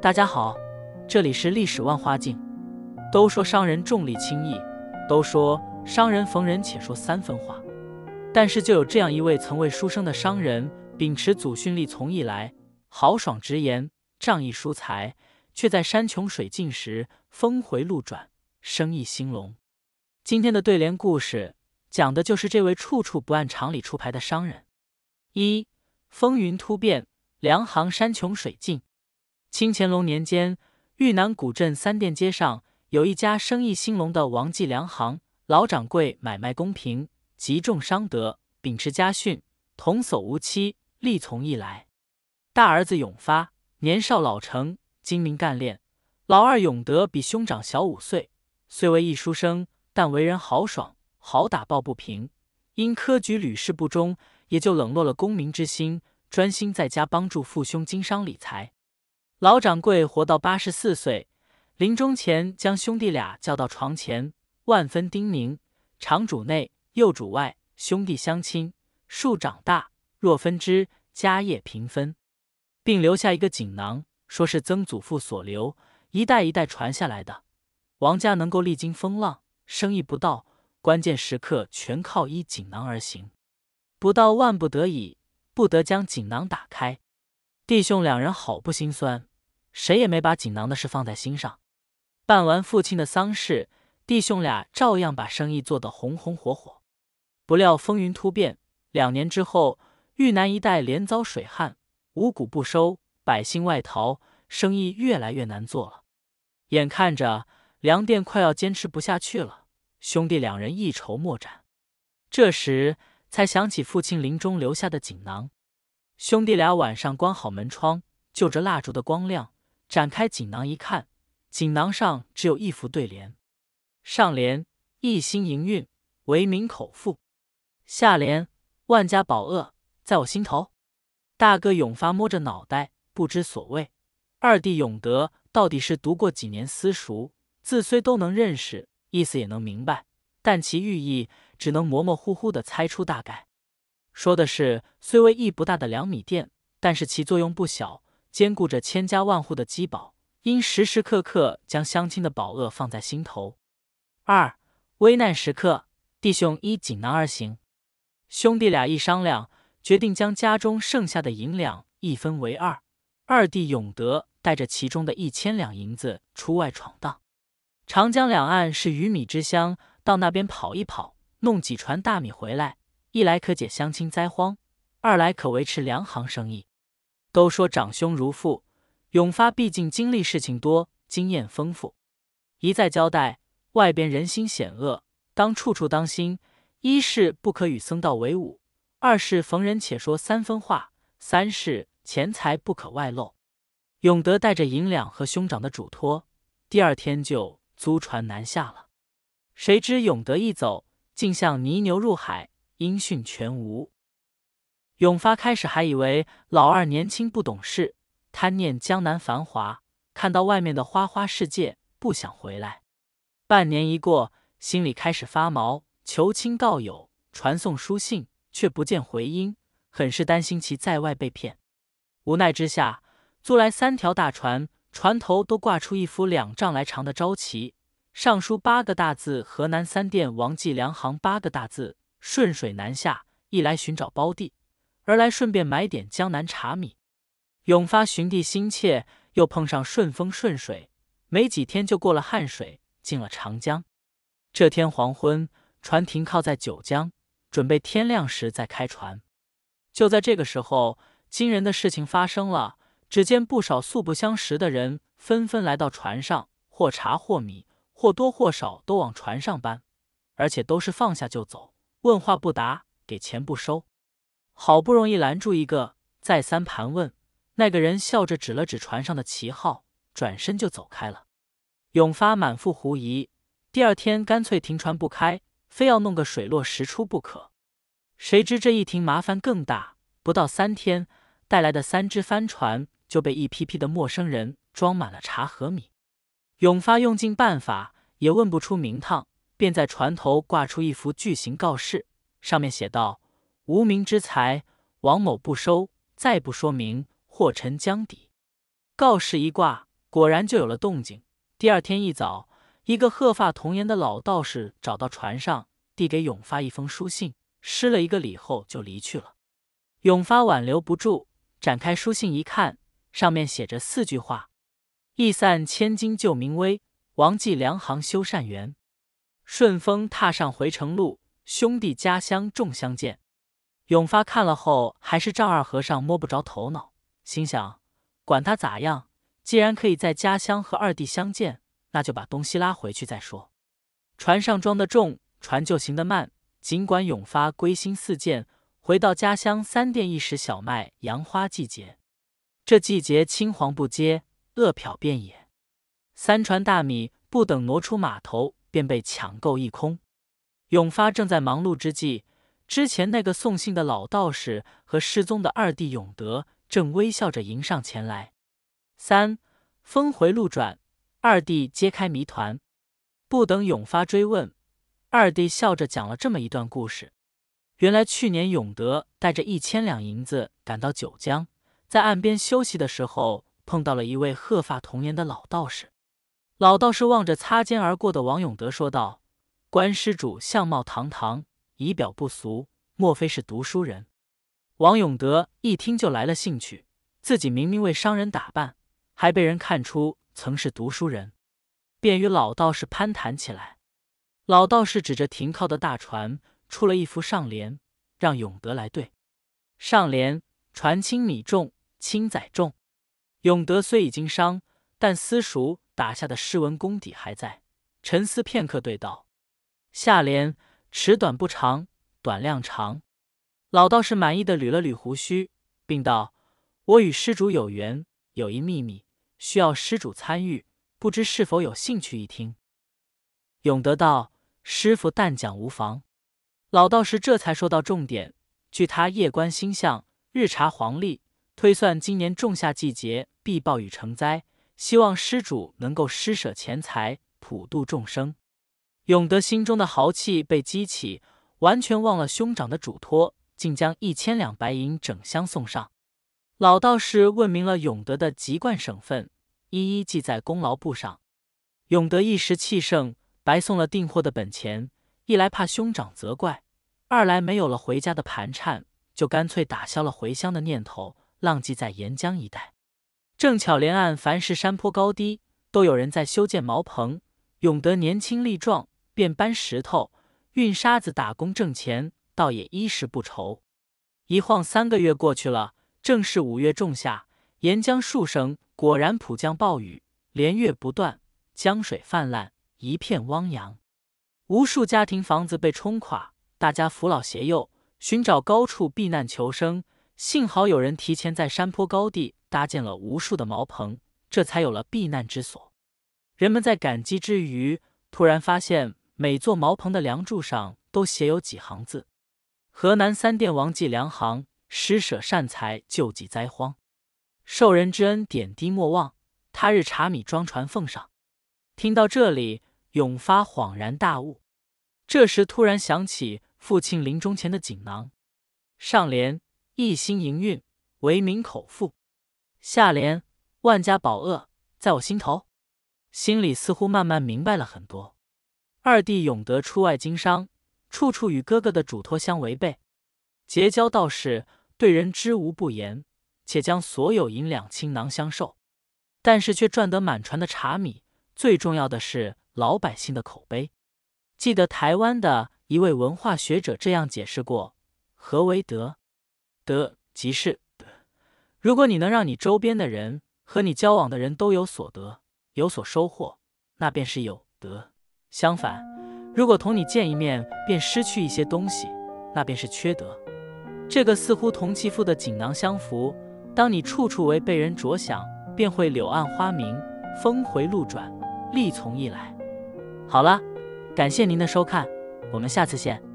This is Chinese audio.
大家好，这里是历史万花镜。都说商人重利轻义，都说商人逢人且说三分话，但是就有这样一位曾为书生的商人，秉持祖训立从义来，豪爽直言，仗义疏财，却在山穷水尽时峰回路转，生意兴隆。今天的对联故事。讲的就是这位处处不按常理出牌的商人。一风云突变，梁行山穷水尽。清乾隆年间，豫南古镇三店街上有一家生意兴隆的王记粮行，老掌柜买卖公平，极重商德，秉持家训，童叟无欺，力从义来。大儿子永发年少老成，精明干练；老二永德比兄长小五岁，虽为一书生，但为人豪爽。好打抱不平，因科举屡试不中，也就冷落了功名之心，专心在家帮助父兄经商理财。老掌柜活到八十四岁，临终前将兄弟俩叫到床前，万分叮咛：长主内，幼主外，兄弟相亲，树长大若分枝，家业平分。并留下一个锦囊，说是曾祖父所留，一代一代传下来的。王家能够历经风浪，生意不倒。关键时刻全靠依锦囊而行，不到万不得已不得将锦囊打开。弟兄两人好不心酸，谁也没把锦囊的事放在心上。办完父亲的丧事，弟兄俩照样把生意做得红红火火。不料风云突变，两年之后，豫南一带连遭水旱，五谷不收，百姓外逃，生意越来越难做了。眼看着粮店快要坚持不下去了。兄弟两人一筹莫展，这时才想起父亲临终留下的锦囊。兄弟俩晚上关好门窗，就着蜡烛的光亮展开锦囊一看，锦囊上只有一副对联：上联一心营运为民口腹，下联万家宝锷在我心头。大哥永发摸着脑袋不知所谓，二弟永德到底是读过几年私塾，字虽都能认识。意思也能明白，但其寓意只能模模糊糊地猜出大概。说的是，虽为意不大的粮米店，但是其作用不小，兼顾着千家万户的饥饱，应时时刻刻将乡亲的饱饿放在心头。二危难时刻，弟兄依锦囊而行。兄弟俩一商量，决定将家中剩下的银两一分为二。二弟永德带着其中的一千两银子出外闯荡。长江两岸是鱼米之乡，到那边跑一跑，弄几船大米回来，一来可解乡亲灾荒，二来可维持粮行生意。都说长兄如父，永发毕竟经历事情多，经验丰富，一再交代外边人心险恶，当处处当心。一是不可与僧道为伍，二是逢人且说三分话，三是钱财不可外露。永德带着银两和兄长的嘱托，第二天就。租船南下了，谁知永德一走，竟像泥牛入海，音讯全无。永发开始还以为老二年轻不懂事，贪念江南繁华，看到外面的花花世界，不想回来。半年一过，心里开始发毛，求亲告友，传送书信，却不见回音，很是担心其在外被骗。无奈之下，租来三条大船。船头都挂出一幅两丈来长的招旗，上书八个大字：“河南三店王记粮行”。八个大字，顺水南下，一来寻找胞弟，而来顺便买点江南茶米。永发寻弟心切，又碰上顺风顺水，没几天就过了汉水，进了长江。这天黄昏，船停靠在九江，准备天亮时再开船。就在这个时候，惊人的事情发生了。只见不少素不相识的人纷纷来到船上，或茶或米，或多或少都往船上搬，而且都是放下就走，问话不答，给钱不收。好不容易拦住一个，再三盘问，那个人笑着指了指船上的旗号，转身就走开了。永发满腹狐疑，第二天干脆停船不开，非要弄个水落石出不可。谁知这一停，麻烦更大。不到三天，带来的三只帆船。就被一批批的陌生人装满了茶和米。永发用尽办法也问不出名堂，便在船头挂出一幅巨型告示，上面写道：“无名之财，王某不收；再不说明，祸沉江底。”告示一挂，果然就有了动静。第二天一早，一个鹤发童颜的老道士找到船上，递给永发一封书信，施了一个礼后就离去了。永发挽留不住，展开书信一看。上面写着四句话：“义散千金救民危，王继良行修善缘。顺风踏上回程路，兄弟家乡重相见。”永发看了后，还是丈二和尚摸不着头脑，心想：“管他咋样，既然可以在家乡和二弟相见，那就把东西拉回去再说。”船上装的重，船就行得慢。尽管永发归心似箭，回到家乡三店一时小麦杨花季节。这季节青黄不接，饿殍遍野，三船大米不等挪出码头，便被抢购一空。永发正在忙碌之际，之前那个送信的老道士和失踪的二弟永德正微笑着迎上前来。三，峰回路转，二弟揭开谜团。不等永发追问，二弟笑着讲了这么一段故事：原来去年永德带着一千两银子赶到九江。在岸边休息的时候，碰到了一位鹤发童颜的老道士。老道士望着擦肩而过的王永德，说道：“关施主相貌堂堂，仪表不俗，莫非是读书人？”王永德一听就来了兴趣，自己明明为商人打扮，还被人看出曾是读书人，便与老道士攀谈起来。老道士指着停靠的大船，出了一副上联，让永德来对。上联：船轻米重。轻载重，永德虽已经伤，但私塾打下的诗文功底还在。沉思片刻，对道：“下联尺短不长短量长。”老道士满意的捋了捋胡须，并道：“我与施主有缘，有一秘密需要施主参与，不知是否有兴趣一听？”永德道：“师傅但讲无妨。”老道士这才说到重点：“据他夜观星象，日查黄历。”推算今年仲夏季节必暴雨成灾，希望施主能够施舍钱财，普度众生。永德心中的豪气被激起，完全忘了兄长的嘱托，竟将一千两白银整箱送上。老道士问明了永德的籍贯省份，一一记在功劳簿上。永德一时气盛，白送了订货的本钱，一来怕兄长责怪，二来没有了回家的盘缠，就干脆打消了回乡的念头。浪迹在沿江一带，正巧连岸凡是山坡高低，都有人在修建茅棚。永德年轻力壮，便搬石头、运沙子打工挣钱，倒也衣食不愁。一晃三个月过去了，正是五月仲夏，沿江数省果然普降暴雨，连月不断，江水泛滥，一片汪洋。无数家庭房子被冲垮，大家扶老携幼，寻找高处避难求生。幸好有人提前在山坡高地搭建了无数的茅棚，这才有了避难之所。人们在感激之余，突然发现每座茅棚的梁柱上都写有几行字：“河南三店王记粮行施舍善财，救济灾荒，受人之恩，点滴莫忘，他日茶米装船奉上。”听到这里，永发恍然大悟。这时突然想起父亲临终前的锦囊，上联。一心营运，为民口腹。下联：万家宝厄在我心头。心里似乎慢慢明白了很多。二弟永德出外经商，处处与哥哥的嘱托相违背，结交道士，对人知无不言，且将所有银两倾囊相授。但是却赚得满船的茶米。最重要的是老百姓的口碑。记得台湾的一位文化学者这样解释过：何为德？得即是得。如果你能让你周边的人和你交往的人都有所得、有所收获，那便是有得。相反，如果同你见一面便失去一些东西，那便是缺德。这个似乎同其父的锦囊相符。当你处处为被人着想，便会柳暗花明、峰回路转、力从意来。好了，感谢您的收看，我们下次见。